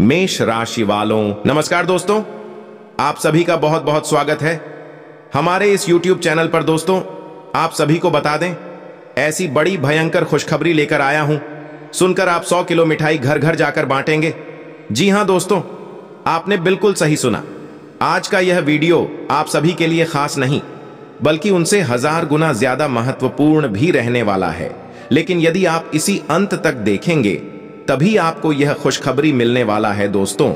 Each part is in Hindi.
मेष राशि वालों नमस्कार दोस्तों आप सभी का बहुत बहुत स्वागत है हमारे इस YouTube चैनल पर दोस्तों आप सभी को बता दें ऐसी बड़ी भयंकर खुशखबरी लेकर आया हूं सुनकर आप 100 किलो मिठाई घर घर जाकर बांटेंगे जी हां दोस्तों आपने बिल्कुल सही सुना आज का यह वीडियो आप सभी के लिए खास नहीं बल्कि उनसे हजार गुना ज्यादा महत्वपूर्ण भी रहने वाला है लेकिन यदि आप इसी अंत तक देखेंगे तभी आपको यह खुशखबरी मिलने वाला है दोस्तों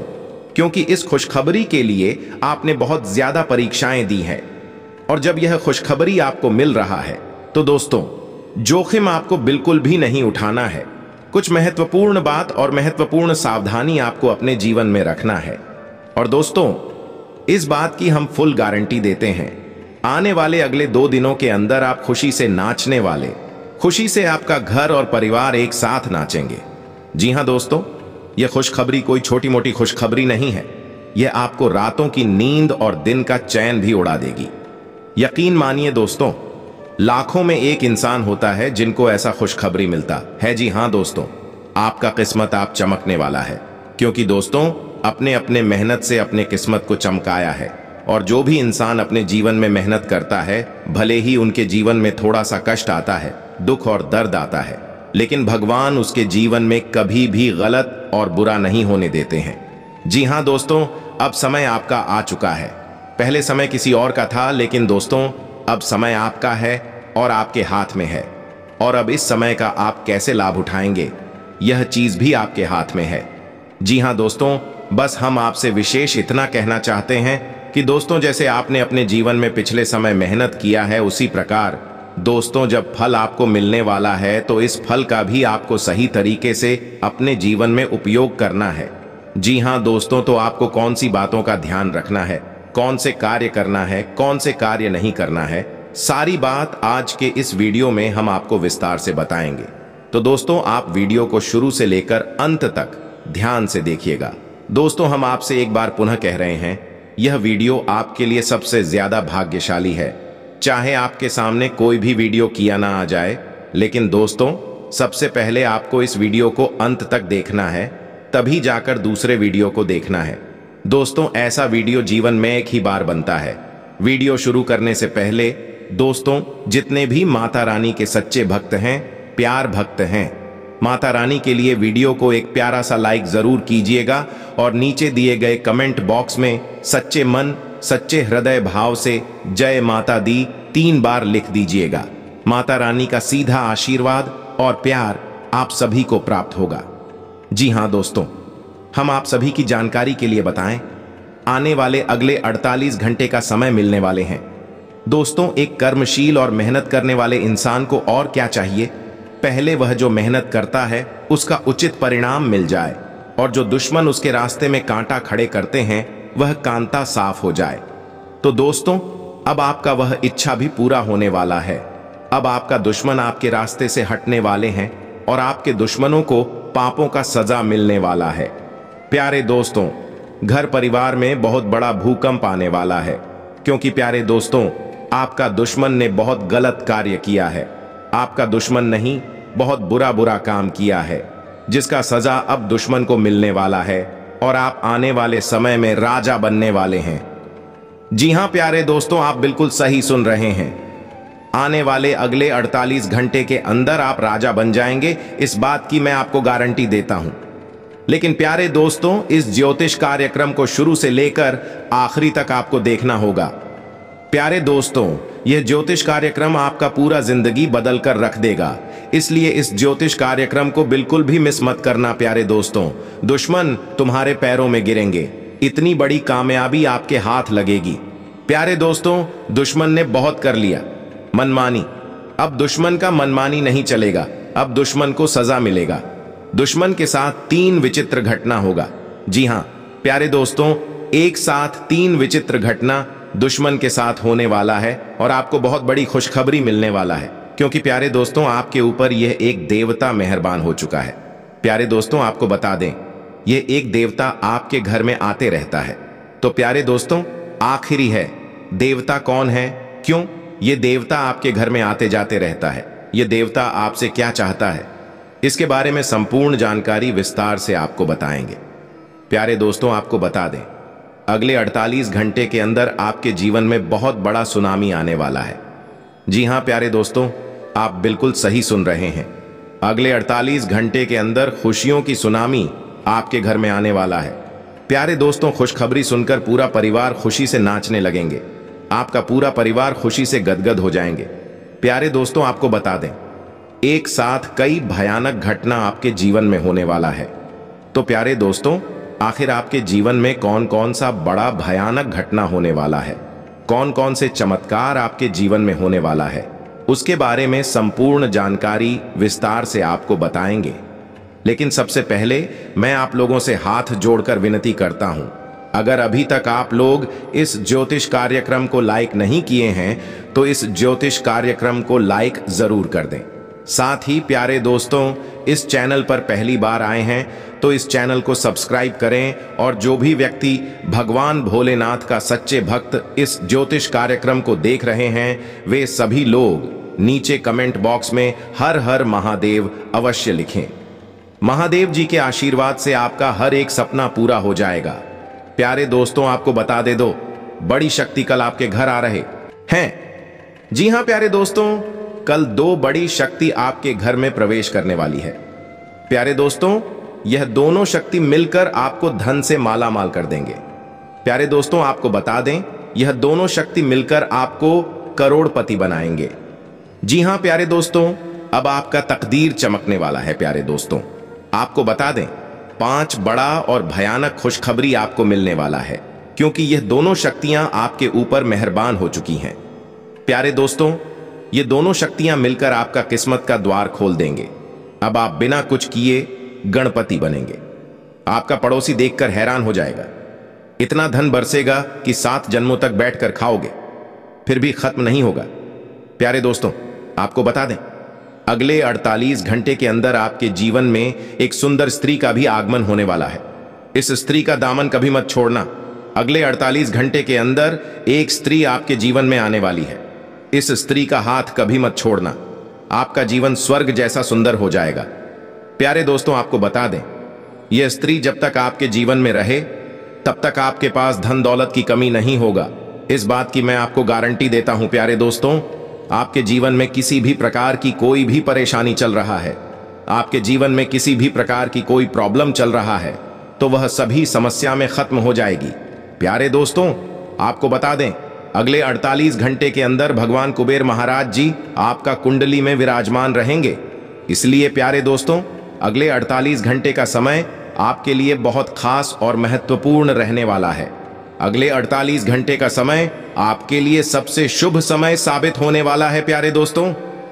क्योंकि इस खुशखबरी के लिए आपने बहुत ज्यादा परीक्षाएं दी हैं और जब यह खुशखबरी आपको मिल रहा है तो दोस्तों जोखिम आपको बिल्कुल भी नहीं उठाना है कुछ महत्वपूर्ण बात और महत्वपूर्ण सावधानी आपको अपने जीवन में रखना है और दोस्तों इस बात की हम फुल गारंटी देते हैं आने वाले अगले दो दिनों के अंदर आप खुशी से नाचने वाले खुशी से आपका घर और परिवार एक साथ नाचेंगे जी हां दोस्तों यह खुशखबरी कोई छोटी मोटी खुशखबरी नहीं है यह आपको रातों की नींद और दिन का चैन भी उड़ा देगी यकीन मानिए दोस्तों लाखों में एक इंसान होता है जिनको ऐसा खुशखबरी मिलता है जी हां दोस्तों आपका किस्मत आप चमकने वाला है क्योंकि दोस्तों अपने अपने मेहनत से अपने किस्मत को चमकाया है और जो भी इंसान अपने जीवन में मेहनत करता है भले ही उनके जीवन में थोड़ा सा कष्ट आता है दुख और दर्द आता है लेकिन भगवान उसके जीवन में कभी भी गलत और बुरा नहीं होने देते हैं जी हाँ दोस्तों अब समय आपका आ चुका है पहले समय किसी और का था लेकिन दोस्तों अब समय आपका है और आपके हाथ में है और अब इस समय का आप कैसे लाभ उठाएंगे यह चीज भी आपके हाथ में है जी हाँ दोस्तों बस हम आपसे विशेष इतना कहना चाहते हैं कि दोस्तों जैसे आपने अपने जीवन में पिछले समय मेहनत किया है उसी प्रकार दोस्तों जब फल आपको मिलने वाला है तो इस फल का भी आपको सही तरीके से अपने जीवन में उपयोग करना है जी हाँ दोस्तों तो आपको कौन सी बातों का ध्यान रखना है कौन से कार्य करना है कौन से कार्य नहीं करना है सारी बात आज के इस वीडियो में हम आपको विस्तार से बताएंगे तो दोस्तों आप वीडियो को शुरू से लेकर अंत तक ध्यान से देखिएगा दोस्तों हम आपसे एक बार पुनः कह रहे हैं यह वीडियो आपके लिए सबसे ज्यादा भाग्यशाली है चाहे आपके सामने कोई भी वीडियो किया ना आ जाए लेकिन दोस्तों सबसे पहले आपको इस वीडियो को अंत तक देखना है तभी जाकर दूसरे वीडियो को देखना है दोस्तों ऐसा वीडियो जीवन में एक ही बार बनता है वीडियो शुरू करने से पहले दोस्तों जितने भी माता रानी के सच्चे भक्त हैं प्यार भक्त हैं माता रानी के लिए वीडियो को एक प्यारा सा लाइक जरूर कीजिएगा और नीचे दिए गए कमेंट बॉक्स में सच्चे मन सच्चे हृदय भाव से जय माता दी तीन बार लिख दीजिएगा माता रानी का सीधा आशीर्वाद और प्यार आप सभी को प्राप्त होगा जी हाँ दोस्तों हम आप सभी की जानकारी के लिए बताएं आने वाले अगले 48 घंटे का समय मिलने वाले हैं दोस्तों एक कर्मशील और मेहनत करने वाले इंसान को और क्या चाहिए पहले वह जो मेहनत करता है उसका उचित परिणाम मिल जाए और जो दुश्मन उसके रास्ते में कांटा खड़े करते हैं वह कांता साफ हो जाए तो दोस्तों अब आपका वह इच्छा भी पूरा होने वाला है अब आपका दुश्मन आपके रास्ते से हटने वाले हैं और आपके दुश्मनों को पापों का सजा मिलने वाला है प्यारे दोस्तों घर परिवार में बहुत बड़ा भूकंप आने वाला है क्योंकि प्यारे दोस्तों आपका दुश्मन ने बहुत गलत कार्य किया है आपका दुश्मन नहीं बहुत बुरा बुरा काम किया है जिसका सजा अब दुश्मन को मिलने वाला है और आप आने वाले समय में राजा बनने वाले हैं जी हां प्यारे दोस्तों आप बिल्कुल सही सुन रहे हैं आने वाले अगले 48 घंटे के अंदर आप राजा बन जाएंगे इस बात की मैं आपको गारंटी देता हूं लेकिन प्यारे दोस्तों इस ज्योतिष कार्यक्रम को शुरू से लेकर आखिरी तक आपको देखना होगा प्यारे दोस्तों यह ज्योतिष कार्यक्रम आपका पूरा जिंदगी बदलकर रख देगा इसलिए इस ज्योतिष कार्यक्रम को बिल्कुल भी मिस मत करना प्यारे दोस्तों दुश्मन तुम्हारे पैरों में गिरेंगे इतनी बड़ी कामयाबी आपके हाथ लगेगी प्यारे दोस्तों दुश्मन ने बहुत कर लिया मनमानी अब दुश्मन का मनमानी नहीं चलेगा अब दुश्मन को सजा मिलेगा दुश्मन के साथ तीन विचित्र घटना होगा जी हाँ प्यारे दोस्तों एक साथ तीन विचित्र घटना दुश्मन के साथ होने वाला है और आपको बहुत बड़ी खुशखबरी मिलने वाला है क्योंकि प्यारे दोस्तों आपके ऊपर यह एक देवता मेहरबान हो चुका है प्यारे दोस्तों आपको बता दें यह एक देवता आपके घर में आते रहता है तो प्यारे दोस्तों आखिरी है देवता कौन है क्यों ये देवता आपके घर में आते जाते रहता है ये देवता आपसे क्या चाहता है इसके बारे में संपूर्ण जानकारी विस्तार से आपको बताएंगे प्यारे दोस्तों आपको बता दें अगले 48 घंटे के अंदर आपके जीवन में बहुत बड़ा सुनामी आने वाला है जी हां प्यारे दोस्तों आप बिल्कुल सही सुन रहे हैं अगले 48 घंटे के अंदर खुशियों की सुनामी आपके घर में आने वाला है प्यारे दोस्तों खुशखबरी सुनकर पूरा परिवार खुशी से नाचने लगेंगे आपका पूरा परिवार खुशी से गदगद हो जाएंगे प्यारे दोस्तों आपको बता दें एक साथ कई भयानक घटना आपके जीवन में होने वाला है तो प्यारे दोस्तों आखिर आपके जीवन में कौन कौन सा बड़ा भयानक घटना होने वाला है कौन कौन से चमत्कार आपके जीवन में होने वाला है उसके बारे में संपूर्ण जानकारी विस्तार से आपको बताएंगे लेकिन सबसे पहले मैं आप लोगों से हाथ जोड़कर विनती करता हूं अगर अभी तक आप लोग इस ज्योतिष कार्यक्रम को लाइक नहीं किए हैं तो इस ज्योतिष कार्यक्रम को लाइक जरूर कर दें साथ ही प्यारे दोस्तों इस चैनल पर पहली बार आए हैं तो इस चैनल को सब्सक्राइब करें और जो भी व्यक्ति भगवान भोलेनाथ का सच्चे भक्त इस ज्योतिष कार्यक्रम को देख रहे हैं वे सभी लोग नीचे कमेंट बॉक्स में हर हर महादेव अवश्य लिखें महादेव जी के आशीर्वाद से आपका हर एक सपना पूरा हो जाएगा प्यारे दोस्तों आपको बता दे दो बड़ी शक्ति कल आपके घर आ रहे हैं जी हां प्यारे दोस्तों कल दो बड़ी शक्ति आपके घर में प्रवेश करने वाली है प्यारे दोस्तों यह दोनों शक्ति मिलकर आपको धन से माला माल कर देंगे प्यारे दोस्तों आपको बता दें यह दोनों शक्ति मिलकर आपको करोड़पति बनाएंगे जी हां प्यारे दोस्तों अब आपका तकदीर चमकने वाला है प्यारे दोस्तों आपको बता दें पांच बड़ा और भयानक खुशखबरी आपको मिलने वाला है क्योंकि यह दोनों शक्तियां आपके ऊपर मेहरबान हो चुकी हैं प्यारे दोस्तों ये दोनों शक्तियां मिलकर आपका किस्मत का द्वार खोल देंगे अब आप बिना कुछ किए गणपति बनेंगे आपका पड़ोसी देखकर हैरान हो जाएगा इतना धन बरसेगा कि सात जन्मों तक बैठकर खाओगे फिर भी खत्म नहीं होगा प्यारे दोस्तों आपको बता दें अगले 48 घंटे के अंदर आपके जीवन में एक सुंदर स्त्री का भी आगमन होने वाला है इस स्त्री का दामन कभी मत छोड़ना अगले 48 घंटे के अंदर एक स्त्री आपके जीवन में आने वाली है इस स्त्री का हाथ कभी मत छोड़ना आपका जीवन स्वर्ग जैसा सुंदर हो जाएगा प्यारे दोस्तों आपको बता दें यह स्त्री जब तक आपके जीवन में रहे तब तक आपके पास धन दौलत की कमी नहीं होगा इस बात की मैं आपको गारंटी देता हूं प्यारे दोस्तों आपके जीवन में किसी भी प्रकार की कोई भी परेशानी चल रहा है आपके जीवन में किसी भी प्रकार की कोई प्रॉब्लम चल रहा है तो वह सभी समस्या में खत्म हो जाएगी प्यारे दोस्तों आपको बता दें अगले 48 घंटे के अंदर भगवान कुबेर महाराज जी आपका कुंडली में विराजमान रहेंगे इसलिए प्यारे दोस्तों अगले 48 घंटे का समय आपके लिए बहुत खास और महत्वपूर्ण रहने वाला है अगले 48 घंटे का समय आपके लिए सबसे शुभ समय साबित होने वाला है प्यारे दोस्तों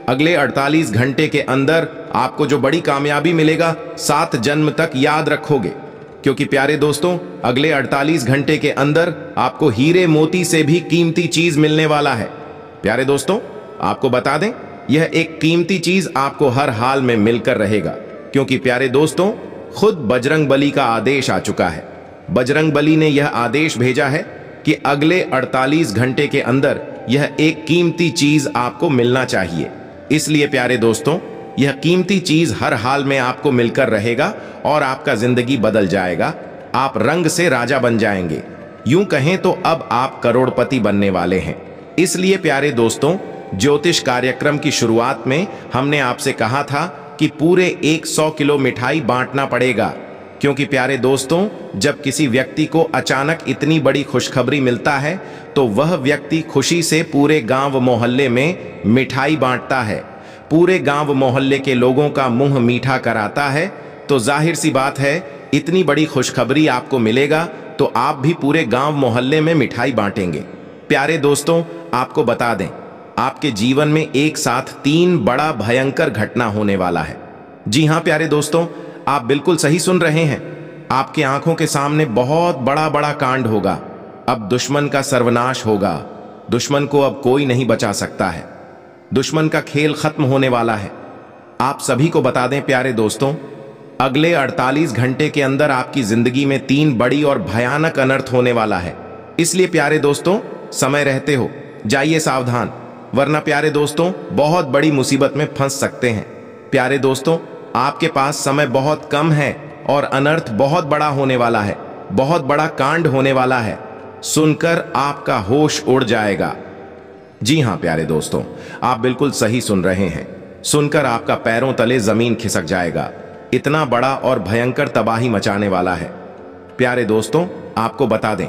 अगले 48 घंटे के अंदर आपको जो बड़ी कामयाबी मिलेगा सात जन्म तक याद रखोगे क्योंकि प्यारे दोस्तों अगले 48 घंटे के अंदर आपको हीरे मोती से भी कीमती चीज मिलने वाला है प्यारे दोस्तों आपको बता दें यह एक कीमती चीज आपको हर हाल में मिलकर रहेगा क्योंकि प्यारे दोस्तों खुद बजरंग बली का आदेश आ चुका है बजरंग बली ने यह आदेश भेजा है कि अगले 48 घंटे के अंदर यह एक कीमती चीज आपको मिलना चाहिए इसलिए प्यारे दोस्तों यह कीमती चीज हर हाल में आपको मिलकर रहेगा और आपका जिंदगी बदल जाएगा आप रंग से राजा बन जाएंगे यूं कहें तो अब आप करोड़पति बनने वाले हैं इसलिए प्यारे दोस्तों ज्योतिष कार्यक्रम की शुरुआत में हमने आपसे कहा था कि पूरे 100 किलो मिठाई बांटना पड़ेगा क्योंकि प्यारे दोस्तों जब किसी व्यक्ति को अचानक इतनी बड़ी खुशखबरी मिलता है तो वह व्यक्ति खुशी से पूरे गांव मोहल्ले में मिठाई बांटता है पूरे गांव मोहल्ले के लोगों का मुंह मीठा कराता है तो जाहिर सी बात है इतनी बड़ी खुशखबरी आपको मिलेगा तो आप भी पूरे गांव मोहल्ले में मिठाई बांटेंगे प्यारे दोस्तों आपको बता दें आपके जीवन में एक साथ तीन बड़ा भयंकर घटना होने वाला है जी हाँ प्यारे दोस्तों आप बिल्कुल सही सुन रहे हैं आपके आंखों के सामने बहुत बड़ा बड़ा कांड होगा अब दुश्मन का सर्वनाश होगा दुश्मन को अब कोई नहीं बचा सकता है दुश्मन का खेल खत्म होने वाला है आप सभी को बता दें प्यारे दोस्तों अगले 48 घंटे के अंदर आपकी जिंदगी में तीन बड़ी और भयानक अनर्थ होने वाला है इसलिए प्यारे दोस्तों समय रहते हो जाइए सावधान वरना प्यारे दोस्तों बहुत बड़ी मुसीबत में फंस सकते हैं प्यारे दोस्तों आपके पास समय बहुत कम है और अनर्थ बहुत बड़ा होने वाला है बहुत बड़ा कांड होने वाला है सुनकर आपका होश उड़ जाएगा जी हां प्यारे दोस्तों आप बिल्कुल सही सुन रहे हैं सुनकर आपका पैरों तले जमीन खिसक जाएगा इतना बड़ा और भयंकर तबाही मचाने वाला है प्यारे दोस्तों आपको बता दें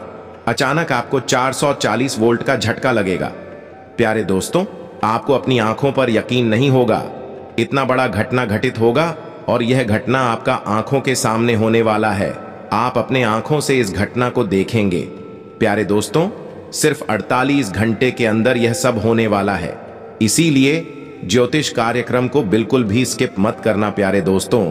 अचानक आपको 440 वोल्ट का झटका लगेगा प्यारे दोस्तों आपको अपनी आंखों पर यकीन नहीं होगा इतना बड़ा घटना घटित होगा और यह घटना आपका आंखों के सामने होने वाला है आप अपने आंखों से इस घटना को देखेंगे प्यारे दोस्तों सिर्फ 48 घंटे के अंदर यह सब होने वाला है इसीलिए ज्योतिष कार्यक्रम को बिल्कुल भी स्किप मत करना प्यारे दोस्तों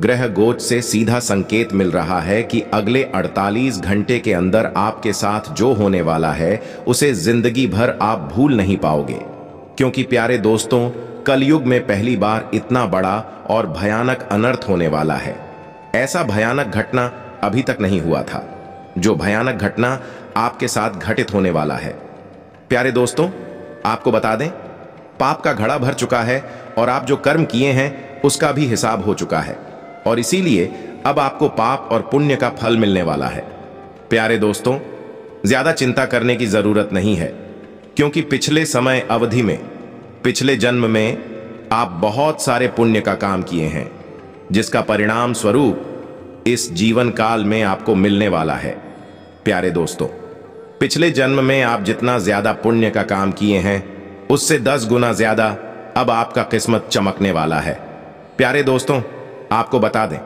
ग्रह गोच से सीधा संकेत मिल रहा है कि अगले 48 घंटे के अंदर आपके साथ जो होने वाला है उसे जिंदगी भर आप भूल नहीं पाओगे क्योंकि प्यारे दोस्तों कलयुग में पहली बार इतना बड़ा और भयानक अनर्थ होने वाला है ऐसा भयानक घटना अभी तक नहीं हुआ था जो भयानक घटना आपके साथ घटित होने वाला है प्यारे दोस्तों आपको बता दें पाप का घड़ा भर चुका है और आप जो कर्म किए हैं उसका भी हिसाब हो चुका है और इसीलिए अब आपको पाप और पुण्य का फल मिलने वाला है प्यारे दोस्तों ज्यादा चिंता करने की जरूरत नहीं है क्योंकि पिछले समय अवधि में पिछले जन्म में आप बहुत सारे पुण्य का काम किए हैं जिसका परिणाम स्वरूप इस जीवन काल में आपको मिलने वाला है प्यारे दोस्तों पिछले जन्म में आप जितना ज्यादा पुण्य का काम किए हैं उससे दस गुना ज्यादा अब आपका किस्मत चमकने वाला है प्यारे दोस्तों आपको बता दें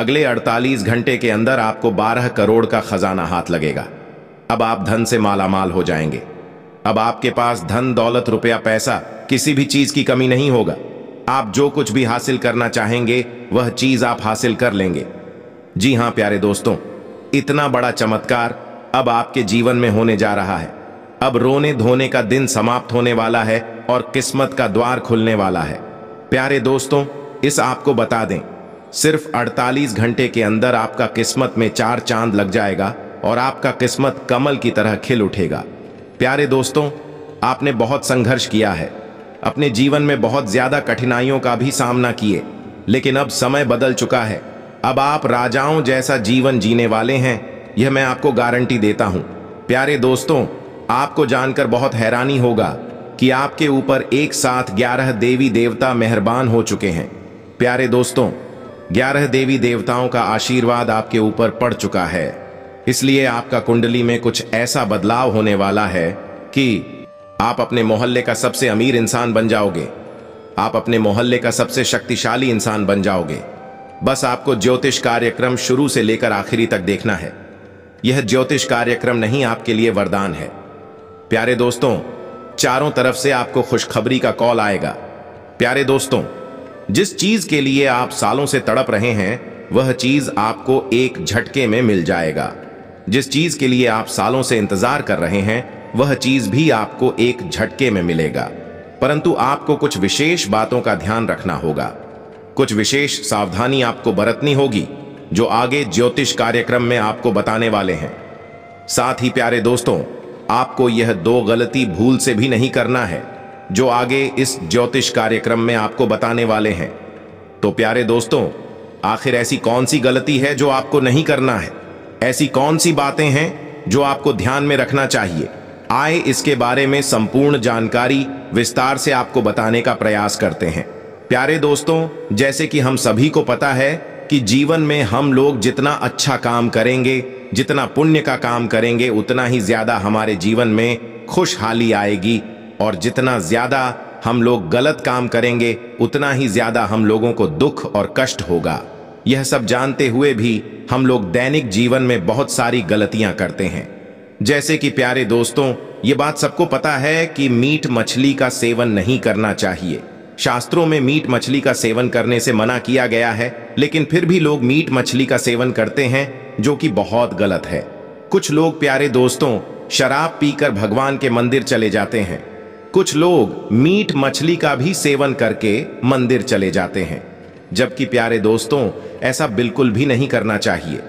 अगले 48 घंटे के अंदर आपको 12 करोड़ का खजाना हाथ लगेगा अब आप धन से मालामाल हो जाएंगे अब आपके पास धन दौलत रुपया पैसा किसी भी चीज़ की कमी नहीं होगा आप जो कुछ भी हासिल करना चाहेंगे वह चीज़ आप हासिल कर लेंगे जी हाँ प्यारे दोस्तों इतना बड़ा चमत्कार अब आपके जीवन में होने जा रहा है अब रोने धोने का दिन समाप्त होने वाला है और किस्मत का द्वार खुलने वाला है प्यारे दोस्तों इस आपको बता दें सिर्फ 48 घंटे के अंदर आपका किस्मत में चार चांद लग जाएगा और आपका किस्मत कमल की तरह खिल उठेगा प्यारे दोस्तों आपने बहुत संघर्ष किया है अपने जीवन में बहुत ज्यादा कठिनाइयों का भी सामना किए लेकिन अब समय बदल चुका है अब आप राजाओं जैसा जीवन जीने वाले हैं यह मैं आपको गारंटी देता हूं प्यारे दोस्तों आपको जानकर बहुत हैरानी होगा कि आपके ऊपर एक साथ ग्यारह देवी देवता मेहरबान हो चुके हैं प्यारे दोस्तों ग्यारह देवी देवताओं का आशीर्वाद आपके ऊपर पड़ चुका है इसलिए आपका कुंडली में कुछ ऐसा बदलाव होने वाला है कि आप अपने मोहल्ले का सबसे अमीर इंसान बन जाओगे आप अपने मोहल्ले का सबसे शक्तिशाली इंसान बन जाओगे बस आपको ज्योतिष कार्यक्रम शुरू से लेकर आखिरी तक देखना है यह ज्योतिष कार्यक्रम नहीं आपके लिए वरदान है प्यारे दोस्तों चारों तरफ से आपको खुशखबरी का कॉल आएगा प्यारे दोस्तों जिस चीज के लिए आप सालों से तड़प रहे हैं वह चीज आपको एक झटके में मिल जाएगा जिस चीज के लिए आप सालों से इंतजार कर रहे हैं वह चीज भी आपको एक झटके में मिलेगा परंतु आपको कुछ विशेष बातों का ध्यान रखना होगा कुछ विशेष सावधानी आपको बरतनी होगी जो आगे ज्योतिष कार्यक्रम में आपको बताने वाले हैं साथ ही प्यारे दोस्तों आपको यह दो गलती भूल से भी नहीं करना है जो आगे इस ज्योतिष कार्यक्रम में आपको बताने वाले हैं तो प्यारे दोस्तों आखिर ऐसी कौन सी गलती है जो आपको नहीं करना है ऐसी कौन सी बातें हैं जो आपको ध्यान में रखना चाहिए आए इसके बारे में संपूर्ण जानकारी विस्तार से आपको बताने का प्रयास करते हैं प्यारे दोस्तों जैसे कि हम सभी को पता है कि जीवन में हम लोग जितना अच्छा काम करेंगे जितना पुण्य का काम करेंगे उतना ही ज्यादा हमारे जीवन में खुशहाली आएगी और जितना ज्यादा हम लोग गलत काम करेंगे उतना ही ज्यादा हम लोगों को दुख और कष्ट होगा यह सब जानते हुए भी हम लोग दैनिक जीवन में बहुत सारी गलतियां करते हैं जैसे कि प्यारे दोस्तों ये बात सबको पता है कि मीट मछली का सेवन नहीं करना चाहिए शास्त्रों में मीट मछली का सेवन करने से मना किया गया है लेकिन फिर भी लोग मीट मछली का सेवन करते हैं जो कि बहुत गलत है कुछ लोग प्यारे दोस्तों शराब पीकर भगवान के मंदिर चले जाते हैं कुछ लोग मीट मछली का भी सेवन करके मंदिर चले जाते हैं जबकि प्यारे दोस्तों ऐसा बिल्कुल भी नहीं करना चाहिए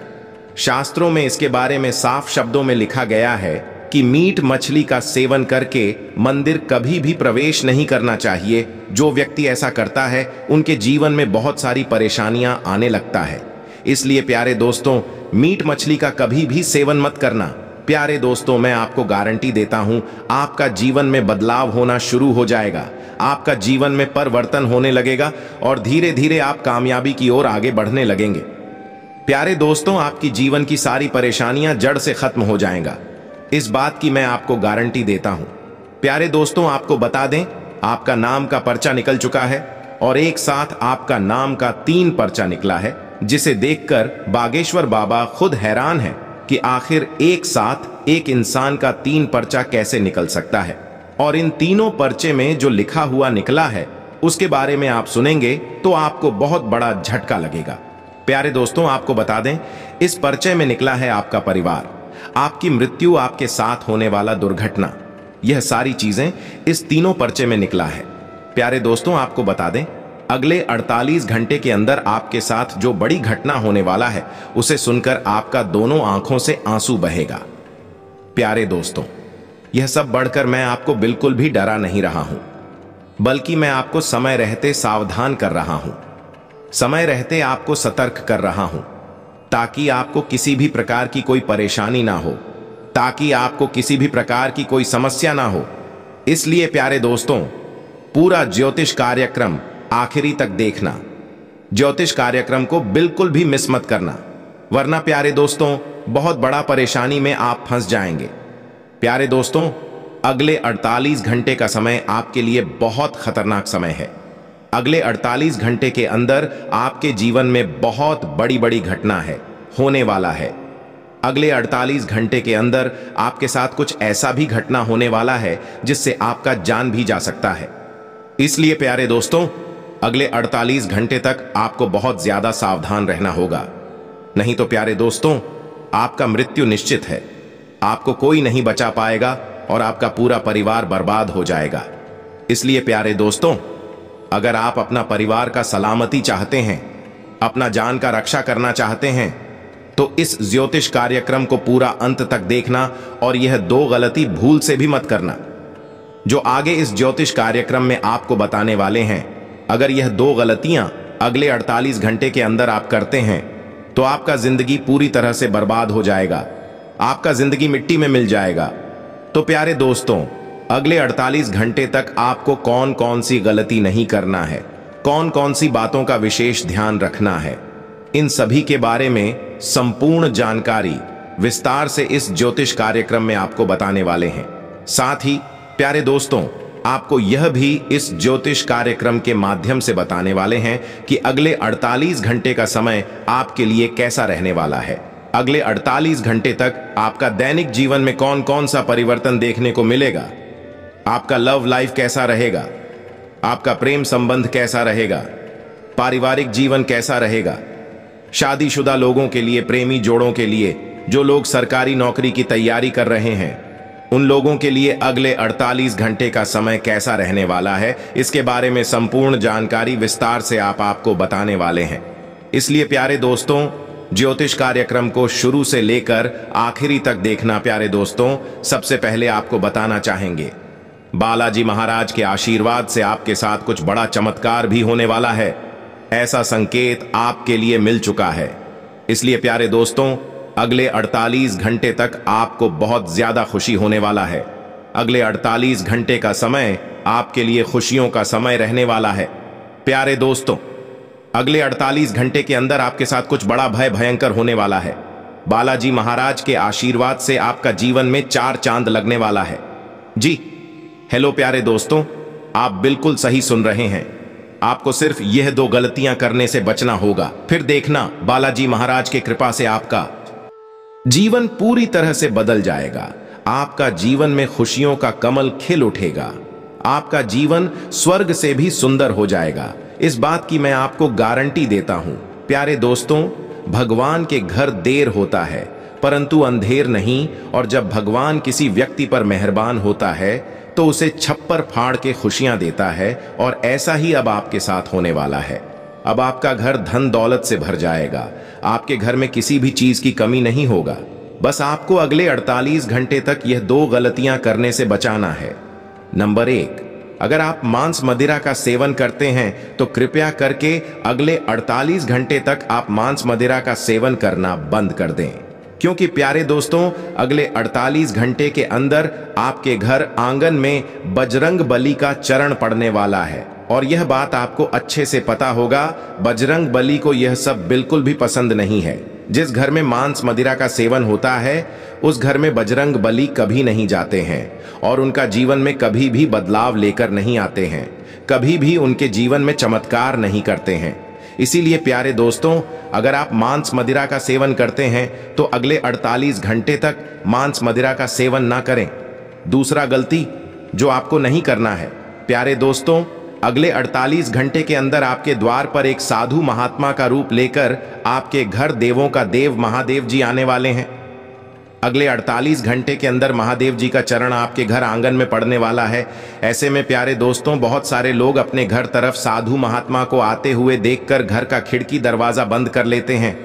शास्त्रों में इसके बारे में साफ शब्दों में लिखा गया है कि मीट मछली का सेवन करके मंदिर कभी भी प्रवेश नहीं करना चाहिए जो व्यक्ति ऐसा करता है उनके जीवन में बहुत सारी परेशानियां आने लगता है इसलिए प्यारे दोस्तों मीट मछली का कभी भी सेवन मत करना प्यारे दोस्तों मैं आपको गारंटी देता हूं आपका जीवन में बदलाव होना शुरू हो जाएगा आपका जीवन में परिवर्तन होने लगेगा और धीरे धीरे आप कामयाबी की ओर आगे बढ़ने लगेंगे प्यारे दोस्तों आपकी जीवन की सारी परेशानियां जड़ से खत्म हो जाएगा इस बात की मैं आपको गारंटी देता हूं प्यारे दोस्तों आपको बता दें आपका नाम का पर्चा निकल चुका है और एक साथ आपका नाम का तीन पर्चा निकला है जिसे देखकर बागेश्वर बाबा खुद हैरान है कि आखिर एक साथ एक इंसान का तीन पर्चा कैसे निकल सकता है और इन तीनों पर्चे में जो लिखा हुआ निकला है उसके बारे में आप सुनेंगे तो आपको बहुत बड़ा झटका लगेगा प्यारे दोस्तों आपको बता दें इस परिचय में निकला है आपका परिवार आपकी मृत्यु आपके साथ होने वाला दुर्घटना यह सारी चीजें इस तीनों पर्चे में निकला है प्यारे दोस्तों आपको बता दें अगले 48 घंटे के अंदर आपके साथ जो बड़ी घटना होने वाला है उसे सुनकर आपका दोनों आंखों से आंसू बहेगा प्यारे दोस्तों यह सब बढ़कर मैं आपको बिल्कुल भी डरा नहीं रहा हूं बल्कि मैं आपको समय रहते सावधान कर रहा हूं समय रहते आपको सतर्क कर रहा हूं ताकि आपको किसी भी प्रकार की कोई परेशानी ना हो ताकि आपको किसी भी प्रकार की कोई समस्या ना हो इसलिए प्यारे दोस्तों पूरा ज्योतिष कार्यक्रम आखिरी तक देखना ज्योतिष कार्यक्रम को बिल्कुल भी मिस मत करना वरना प्यारे दोस्तों बहुत बड़ा परेशानी में आप फंस जाएंगे प्यारे दोस्तों अगले 48 घंटे का समय आपके लिए बहुत खतरनाक समय है अगले 48 घंटे के अंदर आपके जीवन में बहुत बड़ी बड़ी घटना है होने वाला है अगले 48 घंटे के अंदर आपके साथ कुछ ऐसा भी घटना होने वाला है जिससे आपका जान भी जा सकता है इसलिए प्यारे दोस्तों अगले 48 घंटे तक आपको बहुत ज्यादा सावधान रहना होगा नहीं तो प्यारे दोस्तों आपका मृत्यु निश्चित है आपको कोई नहीं बचा पाएगा और आपका पूरा परिवार बर्बाद हो जाएगा इसलिए प्यारे दोस्तों अगर आप अपना परिवार का सलामती चाहते हैं अपना जान का रक्षा करना चाहते हैं तो इस ज्योतिष कार्यक्रम को पूरा अंत तक देखना और यह दो गलती भूल से भी मत करना जो आगे इस ज्योतिष कार्यक्रम में आपको बताने वाले हैं अगर यह दो गलतियां अगले 48 घंटे के अंदर आप करते हैं तो आपका जिंदगी पूरी तरह से बर्बाद हो जाएगा आपका जिंदगी मिट्टी में मिल जाएगा तो प्यारे दोस्तों अगले 48 घंटे तक आपको कौन कौन सी गलती नहीं करना है कौन कौन सी बातों का विशेष ध्यान रखना है इन सभी के बारे में संपूर्ण जानकारी विस्तार से इस ज्योतिष कार्यक्रम में आपको बताने वाले हैं साथ ही प्यारे दोस्तों आपको यह भी इस ज्योतिष कार्यक्रम के माध्यम से बताने वाले हैं कि अगले 48 घंटे का समय आपके लिए कैसा रहने वाला है अगले 48 घंटे तक आपका दैनिक जीवन में कौन कौन सा परिवर्तन देखने को मिलेगा आपका लव लाइफ कैसा रहेगा आपका प्रेम संबंध कैसा रहेगा पारिवारिक जीवन कैसा रहेगा शादीशुदा लोगों के लिए प्रेमी जोड़ों के लिए जो लोग सरकारी नौकरी की तैयारी कर रहे हैं उन लोगों के लिए अगले 48 घंटे का समय कैसा रहने वाला है इसके बारे में संपूर्ण जानकारी विस्तार से आप आपको बताने वाले हैं इसलिए प्यारे दोस्तों ज्योतिष कार्यक्रम को शुरू से लेकर आखिरी तक देखना प्यारे दोस्तों सबसे पहले आपको बताना चाहेंगे बालाजी महाराज के आशीर्वाद से आपके साथ कुछ बड़ा चमत्कार भी होने वाला है ऐसा संकेत आपके लिए मिल चुका है इसलिए प्यारे दोस्तों अगले 48 घंटे तक आपको बहुत ज्यादा खुशी होने वाला है अगले 48 घंटे का समय आपके लिए खुशियों का समय रहने वाला है प्यारे दोस्तों अगले 48 घंटे के अंदर आपके साथ कुछ बड़ा भय भयंकर होने वाला है बालाजी महाराज के आशीर्वाद से आपका जीवन में चार चांद लगने वाला है जी हेलो प्यारे दोस्तों आप बिल्कुल सही सुन रहे हैं आपको सिर्फ यह दो गलतियां करने से बचना होगा फिर देखना बालाजी महाराज के कृपा से आपका जीवन पूरी तरह से बदल जाएगा आपका जीवन में खुशियों का कमल खिल उठेगा आपका जीवन स्वर्ग से भी सुंदर हो जाएगा इस बात की मैं आपको गारंटी देता हूं प्यारे दोस्तों भगवान के घर देर होता है परंतु अंधेर नहीं और जब भगवान किसी व्यक्ति पर मेहरबान होता है तो उसे छप्पर फाड़ के खुशियां देता है और ऐसा ही अब आपके साथ होने वाला है अब आपका घर धन दौलत से भर जाएगा आपके घर में किसी भी चीज की कमी नहीं होगा बस आपको अगले 48 घंटे तक यह दो गलतियां करने से बचाना है नंबर एक अगर आप मांस मदिरा का सेवन करते हैं तो कृपया करके अगले 48 घंटे तक आप मांस मदिरा का सेवन करना बंद कर दें क्योंकि प्यारे दोस्तों अगले 48 घंटे के अंदर आपके घर आंगन में बजरंग बली का चरण पड़ने वाला है और यह बात आपको अच्छे से पता होगा बजरंग बली को यह सब बिल्कुल भी पसंद नहीं है जिस घर में मांस मदिरा का सेवन होता है उस घर में बजरंग बली कभी नहीं जाते हैं और उनका जीवन में कभी भी बदलाव लेकर नहीं आते हैं कभी भी उनके जीवन में चमत्कार नहीं करते हैं इसीलिए प्यारे दोस्तों अगर आप मांस मदिरा का सेवन करते हैं तो अगले 48 घंटे तक मांस मदिरा का सेवन ना करें दूसरा गलती जो आपको नहीं करना है प्यारे दोस्तों अगले 48 घंटे के अंदर आपके द्वार पर एक साधु महात्मा का रूप लेकर आपके घर देवों का देव महादेव जी आने वाले हैं अगले 48 घंटे के अंदर महादेव जी का चरण आपके घर आंगन में पड़ने वाला है ऐसे में प्यारे दोस्तों बहुत सारे लोग अपने घर तरफ साधु महात्मा को आते हुए देखकर घर का खिड़की दरवाज़ा बंद कर लेते हैं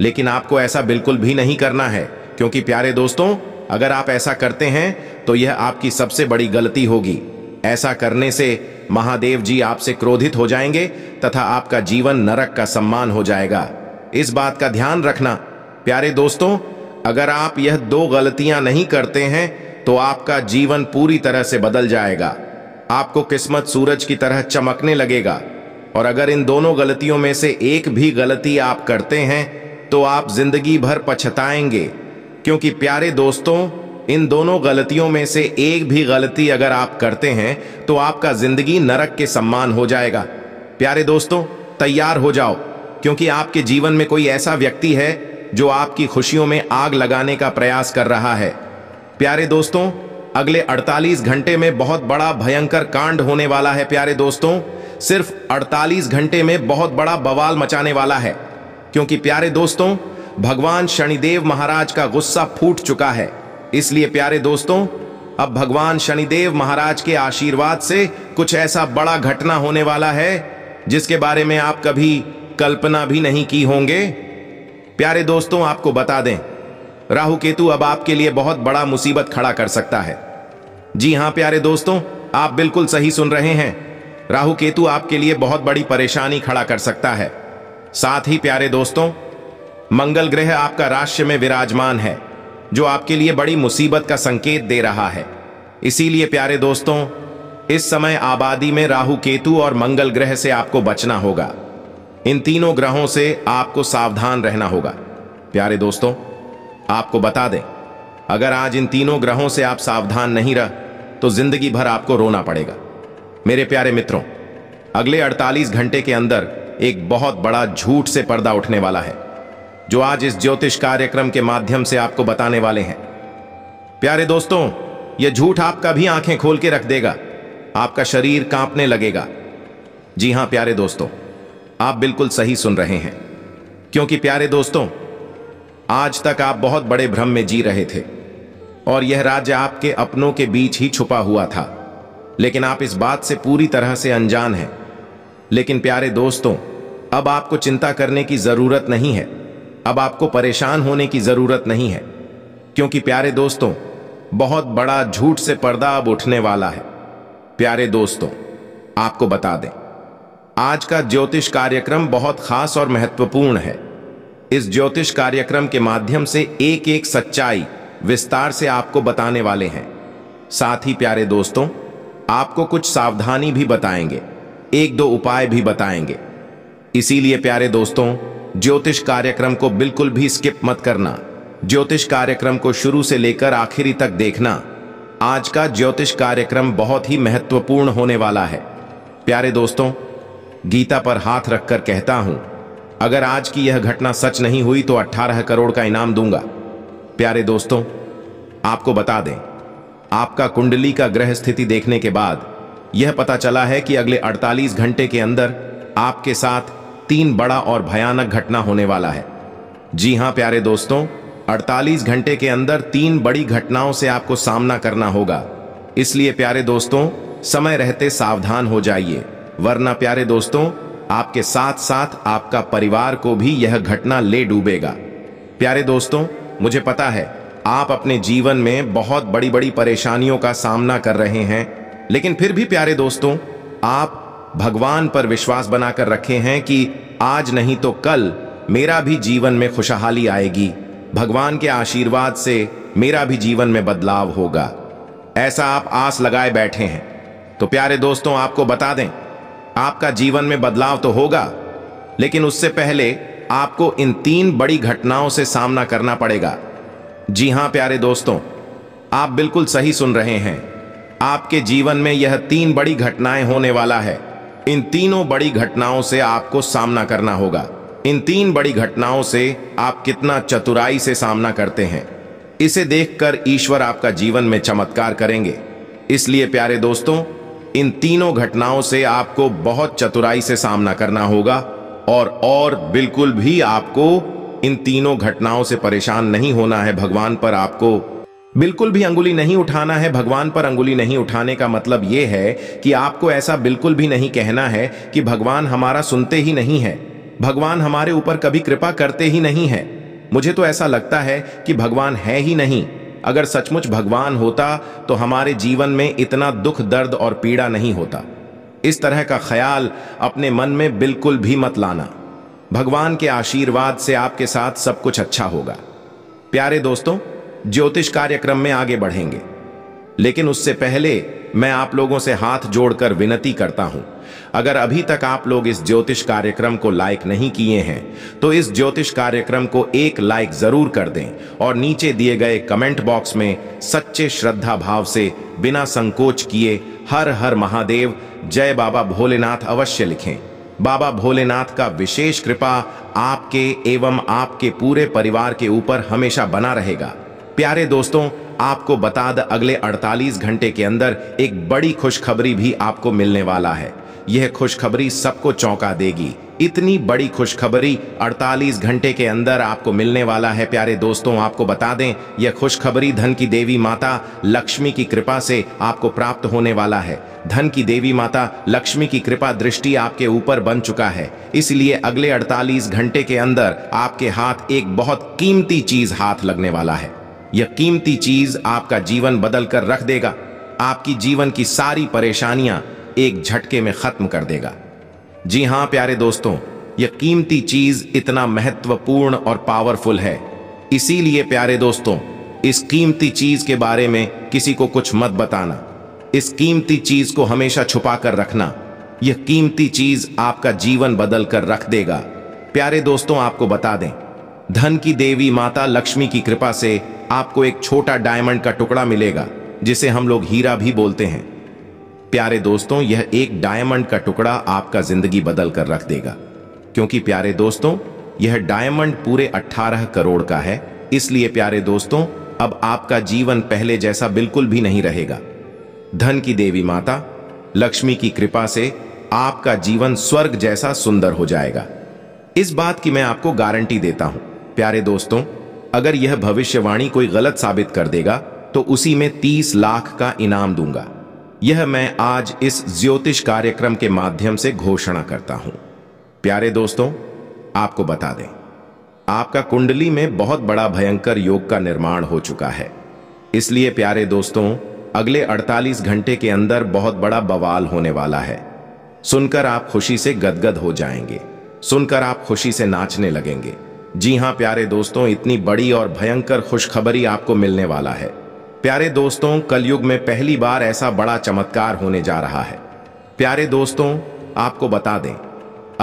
लेकिन आपको ऐसा बिल्कुल भी नहीं करना है क्योंकि प्यारे दोस्तों अगर आप ऐसा करते हैं तो यह आपकी सबसे बड़ी गलती होगी ऐसा करने से महादेव जी आपसे क्रोधित हो जाएंगे तथा आपका जीवन नरक का सम्मान हो जाएगा इस बात का ध्यान रखना प्यारे दोस्तों अगर आप यह दो गलतियां नहीं करते हैं तो आपका जीवन पूरी तरह से बदल जाएगा आपको किस्मत सूरज की तरह चमकने लगेगा और अगर इन दोनों गलतियों में से एक भी गलती आप करते हैं तो आप जिंदगी भर पछताएंगे क्योंकि प्यारे दोस्तों इन दोनों गलतियों में से एक भी गलती अगर आप करते हैं तो आपका जिंदगी नरक के सम्मान हो जाएगा प्यारे दोस्तों तैयार हो जाओ क्योंकि आपके जीवन में कोई ऐसा व्यक्ति है जो आपकी खुशियों में आग लगाने का प्रयास कर रहा है प्यारे दोस्तों अगले 48 घंटे में बहुत बड़ा भयंकर कांड होने वाला है प्यारे दोस्तों सिर्फ 48 घंटे में बहुत बड़ा बवाल मचाने वाला है क्योंकि प्यारे दोस्तों भगवान शनिदेव महाराज का गुस्सा फूट चुका है इसलिए प्यारे दोस्तों अब भगवान शनिदेव महाराज के आशीर्वाद से कुछ ऐसा बड़ा घटना होने वाला है जिसके बारे में आप कभी कल्पना भी नहीं की होंगे प्यारे दोस्तों आपको बता दें राहु केतु अब आपके लिए बहुत बड़ा मुसीबत खड़ा कर सकता है जी हाँ प्यारे दोस्तों आप बिल्कुल सही सुन रहे हैं राहु केतु आपके लिए बहुत बड़ी परेशानी खड़ा कर सकता है साथ ही प्यारे दोस्तों मंगल ग्रह आपका राष्ट्र में विराजमान है जो आपके लिए बड़ी मुसीबत का संकेत दे रहा है इसीलिए प्यारे दोस्तों इस समय आबादी में राहु केतु और मंगल ग्रह से आपको बचना होगा इन तीनों ग्रहों से आपको सावधान रहना होगा प्यारे दोस्तों आपको बता दें अगर आज इन तीनों ग्रहों से आप सावधान नहीं रह तो जिंदगी भर आपको रोना पड़ेगा मेरे प्यारे मित्रों अगले 48 घंटे के अंदर एक बहुत बड़ा झूठ से पर्दा उठने वाला है जो आज इस ज्योतिष कार्यक्रम के माध्यम से आपको बताने वाले हैं प्यारे दोस्तों यह झूठ आपका भी आंखें खोल के रख देगा आपका शरीर कांपने लगेगा जी हां प्यारे दोस्तों आप बिल्कुल सही सुन रहे हैं क्योंकि प्यारे दोस्तों आज तक आप बहुत बड़े भ्रम में जी रहे थे और यह राज्य आपके अपनों के बीच ही छुपा हुआ था लेकिन आप इस बात से पूरी तरह से अनजान हैं लेकिन प्यारे दोस्तों अब आपको चिंता करने की ज़रूरत नहीं है अब आपको परेशान होने की ज़रूरत नहीं है क्योंकि प्यारे दोस्तों बहुत बड़ा झूठ से पर्दा अब उठने वाला है प्यारे दोस्तों आपको बता दें आज का ज्योतिष कार्यक्रम बहुत खास और महत्वपूर्ण है इस ज्योतिष कार्यक्रम के माध्यम से एक एक सच्चाई विस्तार से आपको बताने वाले हैं साथ ही प्यारे दोस्तों आपको कुछ सावधानी भी बताएंगे एक दो उपाय भी बताएंगे इसीलिए प्यारे दोस्तों ज्योतिष कार्यक्रम को बिल्कुल भी स्किप मत करना ज्योतिष कार्यक्रम को शुरू से लेकर आखिरी तक देखना आज का ज्योतिष कार्यक्रम बहुत ही महत्वपूर्ण होने वाला है प्यारे दोस्तों गीता पर हाथ रखकर कहता हूं अगर आज की यह घटना सच नहीं हुई तो 18 करोड़ का इनाम दूंगा प्यारे दोस्तों आपको बता दें आपका कुंडली का ग्रह स्थिति देखने के बाद यह पता चला है कि अगले 48 घंटे के अंदर आपके साथ तीन बड़ा और भयानक घटना होने वाला है जी हां प्यारे दोस्तों 48 घंटे के अंदर तीन बड़ी घटनाओं से आपको सामना करना होगा इसलिए प्यारे दोस्तों समय रहते सावधान हो जाइए वरना प्यारे दोस्तों आपके साथ साथ आपका परिवार को भी यह घटना ले डूबेगा प्यारे दोस्तों मुझे पता है आप अपने जीवन में बहुत बड़ी बड़ी परेशानियों का सामना कर रहे हैं लेकिन फिर भी प्यारे दोस्तों आप भगवान पर विश्वास बनाकर रखे हैं कि आज नहीं तो कल मेरा भी जीवन में खुशहाली आएगी भगवान के आशीर्वाद से मेरा भी जीवन में बदलाव होगा ऐसा आप आस लगाए बैठे हैं तो प्यारे दोस्तों आपको बता दें आपका जीवन में बदलाव तो होगा लेकिन उससे पहले आपको इन तीन बड़ी घटनाओं से सामना करना पड़ेगा जी हां प्यारे दोस्तों आप बिल्कुल सही सुन रहे हैं आपके जीवन में यह तीन बड़ी घटनाएं होने वाला है इन तीनों बड़ी घटनाओं से आपको सामना करना होगा इन तीन बड़ी घटनाओं से आप कितना चतुराई से सामना करते हैं इसे देखकर ईश्वर आपका जीवन में चमत्कार करेंगे इसलिए प्यारे दोस्तों इन तीनों घटनाओं से आपको बहुत चतुराई से सामना करना होगा और और बिल्कुल भी आपको इन तीनों घटनाओं से परेशान नहीं होना है भगवान पर आपको बिल्कुल भी अंगुली नहीं उठाना है भगवान पर अंगुली नहीं उठाने का मतलब यह है कि आपको ऐसा बिल्कुल भी नहीं कहना है कि भगवान हमारा सुनते ही नहीं है भगवान हमारे ऊपर कभी कृपा करते ही नहीं है मुझे तो ऐसा लगता है कि भगवान है ही नहीं अगर सचमुच भगवान होता तो हमारे जीवन में इतना दुख दर्द और पीड़ा नहीं होता इस तरह का ख्याल अपने मन में बिल्कुल भी मत लाना भगवान के आशीर्वाद से आपके साथ सब कुछ अच्छा होगा प्यारे दोस्तों ज्योतिष कार्यक्रम में आगे बढ़ेंगे लेकिन उससे पहले मैं आप लोगों से हाथ जोड़कर विनती करता हूं अगर अभी तक आप लोग इस ज्योतिष कार्यक्रम को लाइक नहीं किए हैं तो इस ज्योतिष कार्यक्रम को एक लाइक जरूर कर दें और नीचे दिए गए कमेंट बॉक्स में सच्चे श्रद्धा भाव से बिना संकोच किए हर हर महादेव जय बाबा भोलेनाथ अवश्य लिखें बाबा भोलेनाथ का विशेष कृपा आपके एवं आपके पूरे परिवार के ऊपर हमेशा बना रहेगा प्यारे दोस्तों आपको बता द अगले 48 घंटे के अंदर एक बड़ी खुशखबरी भी आपको मिलने वाला है यह खुशखबरी सबको चौंका देगी इतनी बड़ी खुशखबरी 48 घंटे के अंदर आपको मिलने वाला है प्यारे दोस्तों आपको बता दें यह खुशखबरी धन की देवी माता लक्ष्मी की कृपा से आपको प्राप्त होने वाला है धन की देवी माता लक्ष्मी की कृपा दृष्टि आपके ऊपर बन चुका है इसलिए अगले 48 घंटे के अंदर आपके हाथ एक बहुत कीमती चीज हाथ लगने वाला है यह कीमती चीज आपका जीवन बदल कर रख देगा आपकी जीवन की सारी परेशानियां एक झटके में खत्म कर देगा जी हां प्यारे दोस्तों यह कीमती चीज इतना महत्वपूर्ण और पावरफुल है इसीलिए प्यारे दोस्तों इस कीमती चीज के बारे में किसी को कुछ मत बताना इस कीमती चीज को हमेशा छुपा कर रखना यह कीमती चीज आपका जीवन बदल कर रख देगा प्यारे दोस्तों आपको बता दें धन की देवी माता लक्ष्मी की कृपा से आपको एक छोटा डायमंड का टुकड़ा मिलेगा जिसे हम लोग हीरा भी बोलते हैं प्यारे दोस्तों यह एक डायमंड का टुकड़ा आपका जिंदगी बदल कर रख देगा क्योंकि प्यारे दोस्तों यह डायमंड पूरे 18 करोड़ का है इसलिए प्यारे दोस्तों अब आपका जीवन पहले जैसा बिल्कुल भी नहीं रहेगा धन की देवी माता लक्ष्मी की कृपा से आपका जीवन स्वर्ग जैसा सुंदर हो जाएगा इस बात की मैं आपको गारंटी देता हूं प्यारे दोस्तों अगर यह भविष्यवाणी कोई गलत साबित कर देगा तो उसी में 30 लाख का इनाम दूंगा यह मैं आज इस ज्योतिष कार्यक्रम के माध्यम से घोषणा करता हूं प्यारे दोस्तों आपको बता दें आपका कुंडली में बहुत बड़ा भयंकर योग का निर्माण हो चुका है इसलिए प्यारे दोस्तों अगले 48 घंटे के अंदर बहुत बड़ा बवाल होने वाला है सुनकर आप खुशी से गदगद हो जाएंगे सुनकर आप खुशी से नाचने लगेंगे जी हां प्यारे दोस्तों इतनी बड़ी और भयंकर खुशखबरी आपको मिलने वाला है प्यारे दोस्तों कलयुग में पहली बार ऐसा बड़ा चमत्कार होने जा रहा है प्यारे दोस्तों आपको बता दें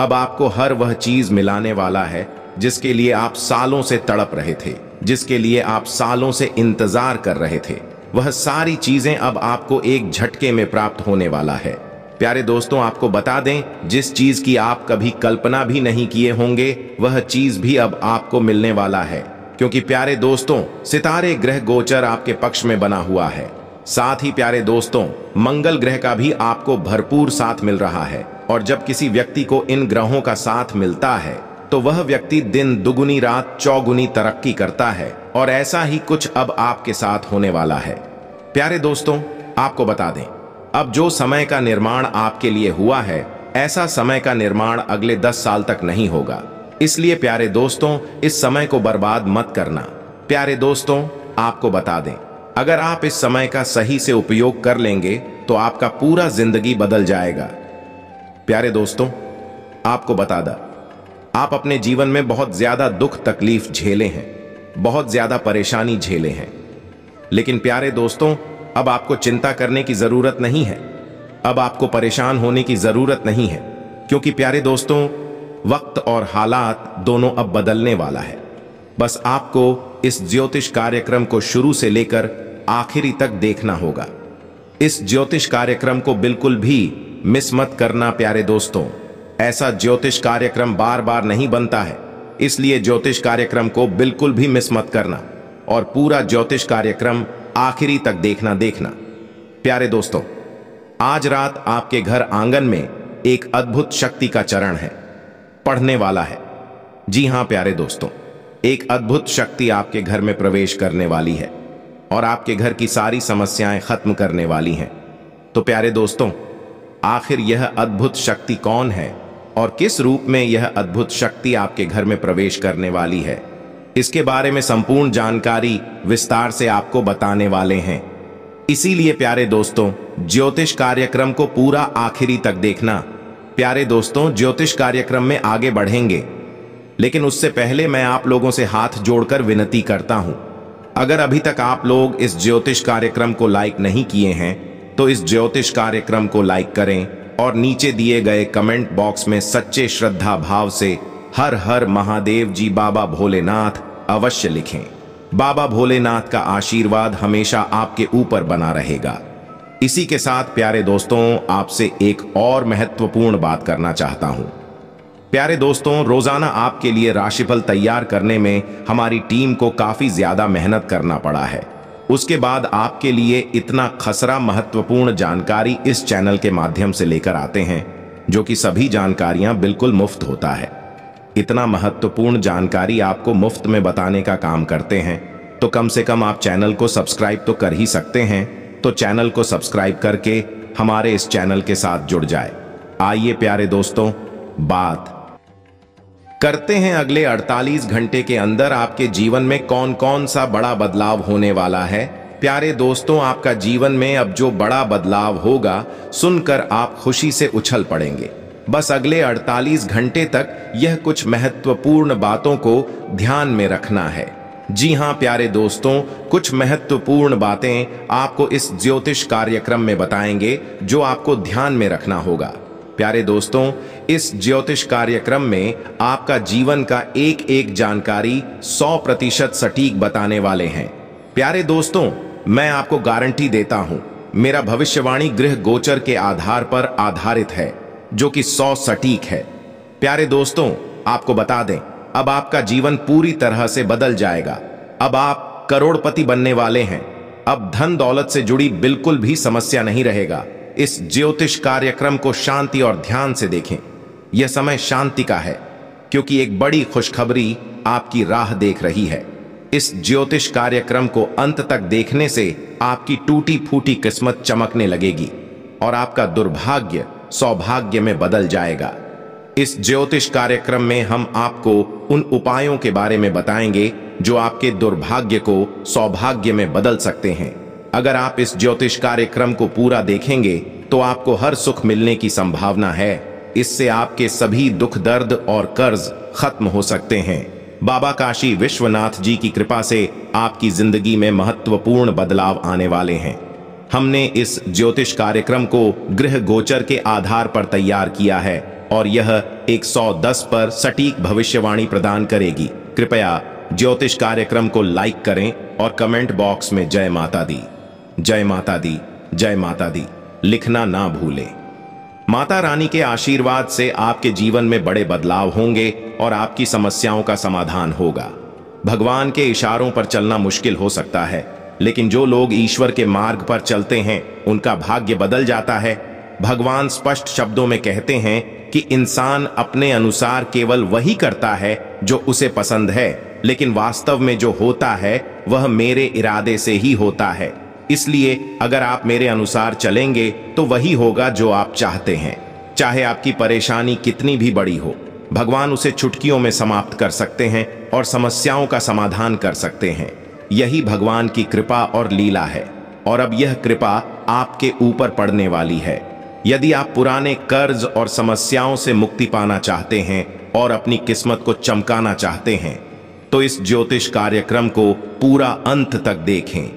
अब आपको हर वह चीज मिलाने वाला है जिसके लिए आप सालों से तड़प रहे थे जिसके लिए आप सालों से इंतजार कर रहे थे वह सारी चीजें अब आपको एक झटके में प्राप्त होने वाला है प्यारे दोस्तों आपको बता दें जिस चीज की आप कभी कल्पना भी नहीं किए होंगे वह चीज भी अब आपको मिलने वाला है क्योंकि प्यारे दोस्तों सितारे ग्रह गोचर आपके पक्ष में बना हुआ है साथ ही प्यारे दोस्तों मंगल ग्रह का भी आपको भरपूर साथ मिल रहा है और जब किसी व्यक्ति को इन ग्रहों का साथ मिलता है तो वह व्यक्ति दिन दुगुनी रात चौगुनी तरक्की करता है और ऐसा ही कुछ अब आपके साथ होने वाला है प्यारे दोस्तों आपको बता दें अब जो समय का निर्माण आपके लिए हुआ है ऐसा समय का निर्माण अगले दस साल तक नहीं होगा इसलिए प्यारे दोस्तों इस समय को बर्बाद मत करना प्यारे दोस्तों आपको बता दें अगर आप इस समय का सही से उपयोग कर लेंगे तो आपका पूरा जिंदगी बदल जाएगा प्यारे दोस्तों आपको बता दा आप अपने जीवन में बहुत ज्यादा दुख तकलीफ झेले हैं बहुत ज्यादा परेशानी झेले हैं लेकिन प्यारे दोस्तों अब आपको चिंता करने की जरूरत नहीं है अब आपको परेशान होने की जरूरत नहीं है क्योंकि प्यारे दोस्तों वक्त और हालात दोनों अब बदलने वाला है बस आपको इस ज्योतिष कार्यक्रम को शुरू से लेकर आखिरी तक देखना होगा इस ज्योतिष कार्यक्रम को बिल्कुल भी मिस मत करना प्यारे दोस्तों ऐसा ज्योतिष कार्यक्रम बार बार नहीं बनता है इसलिए ज्योतिष कार्यक्रम को बिल्कुल भी मिस मत करना और पूरा ज्योतिष कार्यक्रम आखिरी तक देखना देखना प्यारे दोस्तों आज रात आपके घर आंगन में एक अद्भुत शक्ति का चरण है पढ़ने वाला है जी हां प्यारे दोस्तों एक अद्भुत शक्ति आपके घर में प्रवेश करने वाली है और आपके घर की सारी समस्याएं खत्म करने वाली हैं तो प्यारे दोस्तों आखिर यह अद्भुत शक्ति कौन है और किस रूप में यह अद्भुत शक्ति आपके घर में प्रवेश करने वाली है इसके बारे में संपूर्ण जानकारी विस्तार से आपको बताने वाले हैं इसीलिए प्यारे दोस्तों ज्योतिष कार्यक्रम को पूरा आखिरी तक देखना प्यारे दोस्तों ज्योतिष कार्यक्रम में आगे बढ़ेंगे लेकिन उससे पहले मैं आप लोगों से हाथ जोड़कर विनती करता हूं अगर अभी तक आप लोग इस ज्योतिष कार्यक्रम को लाइक नहीं किए हैं तो इस ज्योतिष कार्यक्रम को लाइक करें और नीचे दिए गए कमेंट बॉक्स में सच्चे श्रद्धा भाव से हर हर महादेव जी बाबा भोलेनाथ अवश्य लिखें बाबा भोलेनाथ का आशीर्वाद हमेशा आपके ऊपर बना रहेगा इसी के साथ प्यारे दोस्तों आपसे एक और महत्वपूर्ण बात करना चाहता हूं प्यारे दोस्तों रोजाना आपके लिए राशिफल तैयार करने में हमारी टीम को काफी ज्यादा मेहनत करना पड़ा है उसके बाद आपके लिए इतना खसरा महत्वपूर्ण जानकारी इस चैनल के माध्यम से लेकर आते हैं जो कि सभी जानकारियां बिल्कुल मुफ्त होता है इतना महत्वपूर्ण जानकारी आपको मुफ्त में बताने का काम करते हैं तो कम से कम आप चैनल को सब्सक्राइब तो कर ही सकते हैं तो चैनल को सब्सक्राइब करके हमारे इस चैनल के साथ जुड़ जाए आइए प्यारे दोस्तों बात करते हैं अगले 48 घंटे के अंदर आपके जीवन में कौन कौन सा बड़ा बदलाव होने वाला है प्यारे दोस्तों आपका जीवन में अब जो बड़ा बदलाव होगा सुनकर आप खुशी से उछल पड़ेंगे बस अगले 48 घंटे तक यह कुछ महत्वपूर्ण बातों को ध्यान में रखना है जी हां प्यारे दोस्तों कुछ महत्वपूर्ण बातें आपको इस ज्योतिष कार्यक्रम में बताएंगे जो आपको ध्यान में रखना होगा प्यारे दोस्तों इस ज्योतिष कार्यक्रम में आपका जीवन का एक एक जानकारी 100 प्रतिशत सटीक बताने वाले हैं प्यारे दोस्तों मैं आपको गारंटी देता हूं मेरा भविष्यवाणी गृह गोचर के आधार पर आधारित है जो कि 100 सटीक है प्यारे दोस्तों आपको बता दें अब आपका जीवन पूरी तरह से बदल जाएगा अब आप करोड़पति बनने वाले हैं अब धन दौलत से जुड़ी बिल्कुल भी समस्या नहीं रहेगा इस ज्योतिष कार्यक्रम को शांति और ध्यान से देखें यह समय शांति का है क्योंकि एक बड़ी खुशखबरी आपकी राह देख रही है इस ज्योतिष कार्यक्रम को अंत तक देखने से आपकी टूटी फूटी किस्मत चमकने लगेगी और आपका दुर्भाग्य सौभाग्य में बदल जाएगा इस ज्योतिष कार्यक्रम में हम आपको उन उपायों के बारे में बताएंगे जो आपके दुर्भाग्य को सौभाग्य में बदल सकते हैं अगर आप इस ज्योतिष कार्यक्रम को पूरा देखेंगे तो आपको हर सुख मिलने की संभावना है इससे आपके सभी दुख दर्द और कर्ज खत्म हो सकते हैं बाबा काशी विश्वनाथ जी की कृपा से आपकी जिंदगी में महत्वपूर्ण बदलाव आने वाले हैं हमने इस ज्योतिष कार्यक्रम को गृह गोचर के आधार पर तैयार किया है और यह 110 पर सटीक भविष्यवाणी प्रदान करेगी कृपया ज्योतिष कार्यक्रम को लाइक करें और कमेंट बॉक्स में जय माता दी जय माता दी जय माता दी लिखना ना भूलें माता रानी के आशीर्वाद से आपके जीवन में बड़े बदलाव होंगे और आपकी समस्याओं का समाधान होगा भगवान के इशारों पर चलना मुश्किल हो सकता है लेकिन जो लोग ईश्वर के मार्ग पर चलते हैं उनका भाग्य बदल जाता है भगवान स्पष्ट शब्दों में कहते हैं कि इंसान अपने अनुसार केवल वही करता है जो उसे पसंद है लेकिन वास्तव में जो होता है वह मेरे इरादे से ही होता है इसलिए अगर आप मेरे अनुसार चलेंगे तो वही होगा जो आप चाहते हैं चाहे आपकी परेशानी कितनी भी बड़ी हो भगवान उसे छुटकियों में समाप्त कर सकते हैं और समस्याओं का समाधान कर सकते हैं यही भगवान की कृपा और लीला है और अब यह कृपा आपके ऊपर पड़ने वाली है यदि आप पुराने कर्ज और समस्याओं से मुक्ति पाना चाहते हैं और अपनी किस्मत को चमकाना चाहते हैं तो इस ज्योतिष कार्यक्रम को पूरा अंत तक देखें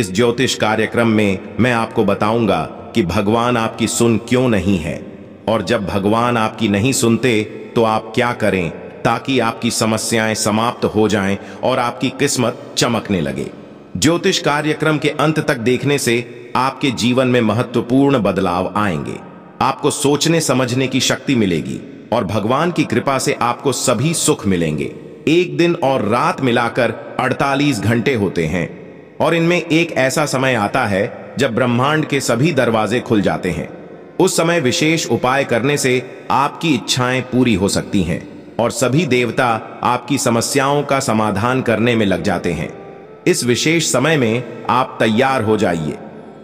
इस ज्योतिष कार्यक्रम में मैं आपको बताऊंगा कि भगवान आपकी सुन क्यों नहीं है और जब भगवान आपकी नहीं सुनते तो आप क्या करें ताकि आपकी समस्याएं समाप्त हो जाएं और आपकी किस्मत चमकने लगे ज्योतिष कार्यक्रम के अंत तक देखने से आपके जीवन में महत्वपूर्ण बदलाव आएंगे आपको सोचने समझने की शक्ति मिलेगी और भगवान की कृपा से आपको सभी सुख मिलेंगे एक दिन और रात मिलाकर 48 घंटे होते हैं और इनमें एक ऐसा समय आता है जब ब्रह्मांड के सभी दरवाजे खुल जाते हैं उस समय विशेष उपाय करने से आपकी इच्छाएं पूरी हो सकती हैं और सभी देवता आपकी समस्याओं का समाधान करने में लग जाते हैं इस विशेष समय में आप तैयार हो जाइए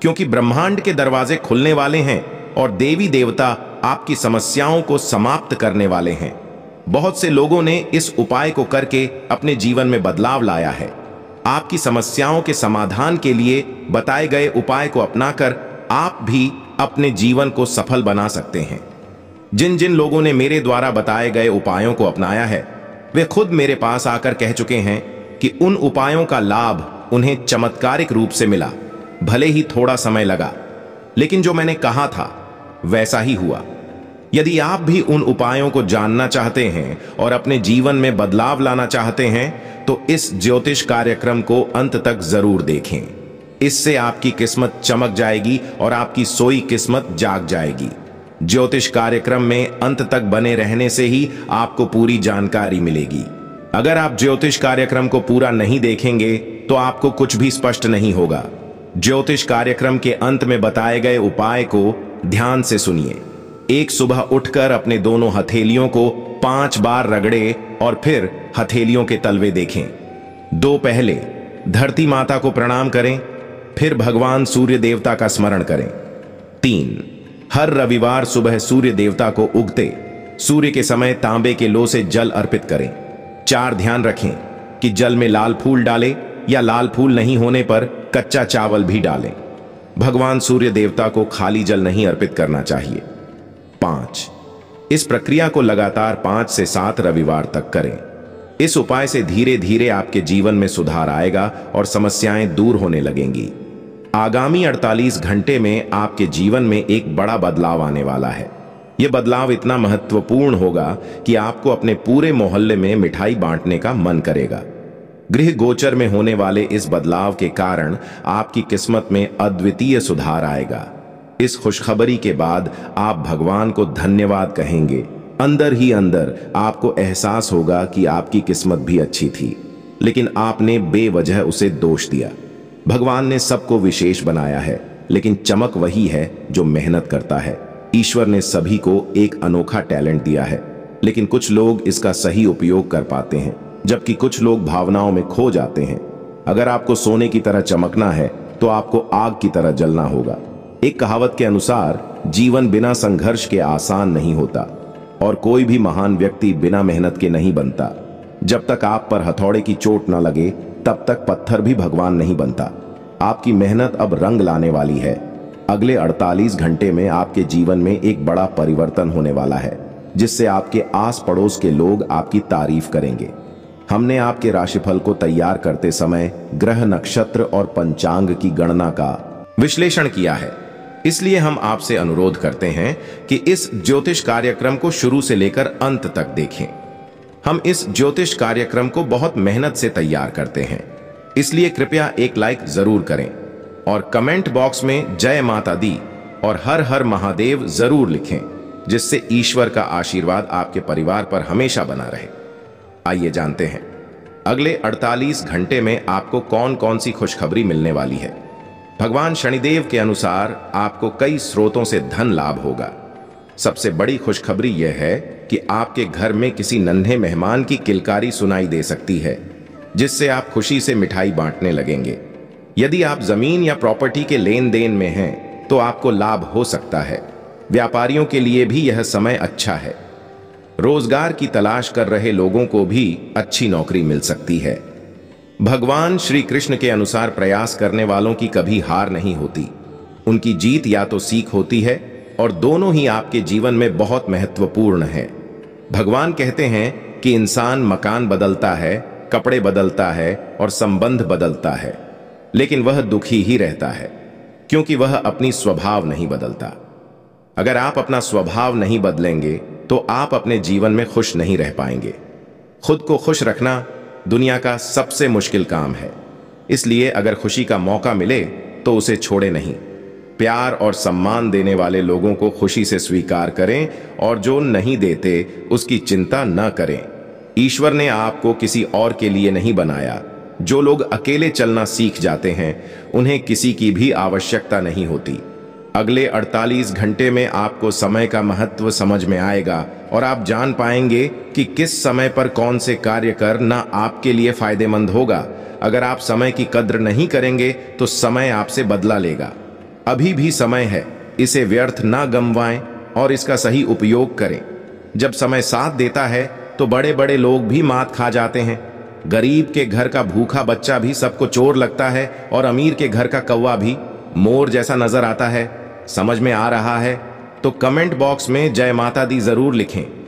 क्योंकि ब्रह्मांड के दरवाजे खुलने वाले हैं और देवी देवता आपकी समस्याओं को समाप्त करने वाले हैं बहुत से लोगों ने इस उपाय को करके अपने जीवन में बदलाव लाया है आपकी समस्याओं के समाधान के लिए बताए गए उपाय को अपनाकर आप भी अपने जीवन को सफल बना सकते हैं जिन जिन लोगों ने मेरे द्वारा बताए गए उपायों को अपनाया है वे खुद मेरे पास आकर कह चुके हैं कि उन उपायों का लाभ उन्हें चमत्कारिक रूप से मिला भले ही थोड़ा समय लगा लेकिन जो मैंने कहा था वैसा ही हुआ यदि आप भी उन उपायों को जानना चाहते हैं और अपने जीवन में बदलाव लाना चाहते हैं तो इस ज्योतिष कार्यक्रम को अंत तक जरूर देखें इससे आपकी किस्मत चमक जाएगी और आपकी सोई किस्मत जाग जाएगी ज्योतिष कार्यक्रम में अंत तक बने रहने से ही आपको पूरी जानकारी मिलेगी अगर आप ज्योतिष कार्यक्रम को पूरा नहीं देखेंगे तो आपको कुछ भी स्पष्ट नहीं होगा ज्योतिष कार्यक्रम के अंत में बताए गए उपाय को ध्यान से सुनिए एक सुबह उठकर अपने दोनों हथेलियों को पांच बार रगड़े और फिर हथेलियों के तलवे देखें दो पहले धरती माता को प्रणाम करें फिर भगवान सूर्य देवता का स्मरण करें तीन हर रविवार सुबह सूर्य देवता को उगते सूर्य के समय तांबे के लो से जल अर्पित करें चार ध्यान रखें कि जल में लाल फूल डालें या लाल फूल नहीं होने पर कच्चा चावल भी डालें भगवान सूर्य देवता को खाली जल नहीं अर्पित करना चाहिए पांच इस प्रक्रिया को लगातार पांच से सात रविवार तक करें इस उपाय से धीरे धीरे आपके जीवन में सुधार आएगा और समस्याएं दूर होने लगेंगी आगामी 48 घंटे में आपके जीवन में एक बड़ा बदलाव आने वाला है ये बदलाव इतना महत्वपूर्ण होगा कि आपको अपने पूरे मोहल्ले में मिठाई बांटने का मन करेगा गृह गोचर में होने वाले इस बदलाव के कारण आपकी किस्मत में अद्वितीय सुधार आएगा इस खुशखबरी के बाद आप भगवान को धन्यवाद कहेंगे अंदर ही अंदर आपको एहसास होगा कि आपकी किस्मत भी अच्छी थी लेकिन आपने बेवजह उसे दोष दिया भगवान ने सबको विशेष बनाया है लेकिन चमक वही है जो मेहनत करता है ईश्वर ने सभी को एक अनोखा टैलेंट दिया है लेकिन कुछ लोग इसका सही उपयोग कर पाते हैं जबकि कुछ लोग भावनाओं में खो जाते हैं अगर आपको सोने की तरह चमकना है तो आपको आग की तरह जलना होगा एक कहावत के अनुसार जीवन बिना संघर्ष के आसान नहीं होता और कोई भी महान व्यक्ति बिना मेहनत के नहीं बनता जब तक आप पर हथौड़े की चोट न लगे तब तक पत्थर भी भगवान नहीं बनता आपकी मेहनत अब रंग लाने वाली है अगले 48 घंटे में आपके जीवन में एक बड़ा परिवर्तन होने वाला है जिससे आपके आस पड़ोस के लोग आपकी तारीफ करेंगे हमने आपके राशिफल को तैयार करते समय ग्रह नक्षत्र और पंचांग की गणना का विश्लेषण किया है इसलिए हम आपसे अनुरोध करते हैं कि इस ज्योतिष कार्यक्रम को शुरू से लेकर अंत तक देखें हम इस ज्योतिष कार्यक्रम को बहुत मेहनत से तैयार करते हैं इसलिए कृपया एक लाइक जरूर करें और कमेंट बॉक्स में जय माता दी और हर हर महादेव जरूर लिखें जिससे ईश्वर का आशीर्वाद आपके परिवार पर हमेशा बना रहे आइए जानते हैं अगले 48 घंटे में आपको कौन कौन सी खुशखबरी मिलने वाली है भगवान शनिदेव के अनुसार आपको कई स्रोतों से धन लाभ होगा सबसे बड़ी खुशखबरी यह है कि आपके घर में किसी नन्हे मेहमान की किलकारी सुनाई दे सकती है जिससे आप खुशी से मिठाई बांटने लगेंगे यदि आप जमीन या प्रॉपर्टी के लेन देन में हैं तो आपको लाभ हो सकता है व्यापारियों के लिए भी यह समय अच्छा है रोजगार की तलाश कर रहे लोगों को भी अच्छी नौकरी मिल सकती है भगवान श्री कृष्ण के अनुसार प्रयास करने वालों की कभी हार नहीं होती उनकी जीत या तो सीख होती है और दोनों ही आपके जीवन में बहुत महत्वपूर्ण है भगवान कहते हैं कि इंसान मकान बदलता है कपड़े बदलता है और संबंध बदलता है लेकिन वह दुखी ही रहता है क्योंकि वह अपनी स्वभाव नहीं बदलता अगर आप अपना स्वभाव नहीं बदलेंगे तो आप अपने जीवन में खुश नहीं रह पाएंगे खुद को खुश रखना दुनिया का सबसे मुश्किल काम है इसलिए अगर खुशी का मौका मिले तो उसे छोड़े नहीं प्यार और सम्मान देने वाले लोगों को खुशी से स्वीकार करें और जो नहीं देते उसकी चिंता न करें ईश्वर ने आपको किसी और के लिए नहीं बनाया जो लोग अकेले चलना सीख जाते हैं उन्हें किसी की भी आवश्यकता नहीं होती अगले 48 घंटे में आपको समय का महत्व समझ में आएगा और आप जान पाएंगे कि किस समय पर कौन से कार्य करना आपके लिए फायदेमंद होगा अगर आप समय की कद्र नहीं करेंगे तो समय आपसे बदला लेगा अभी भी समय है इसे व्यर्थ ना गंवाएं और इसका सही उपयोग करें जब समय साथ देता है तो बड़े बड़े लोग भी मात खा जाते हैं गरीब के घर का भूखा बच्चा भी सबको चोर लगता है और अमीर के घर का कौवा भी मोर जैसा नजर आता है समझ में आ रहा है तो कमेंट बॉक्स में जय माता दी जरूर लिखें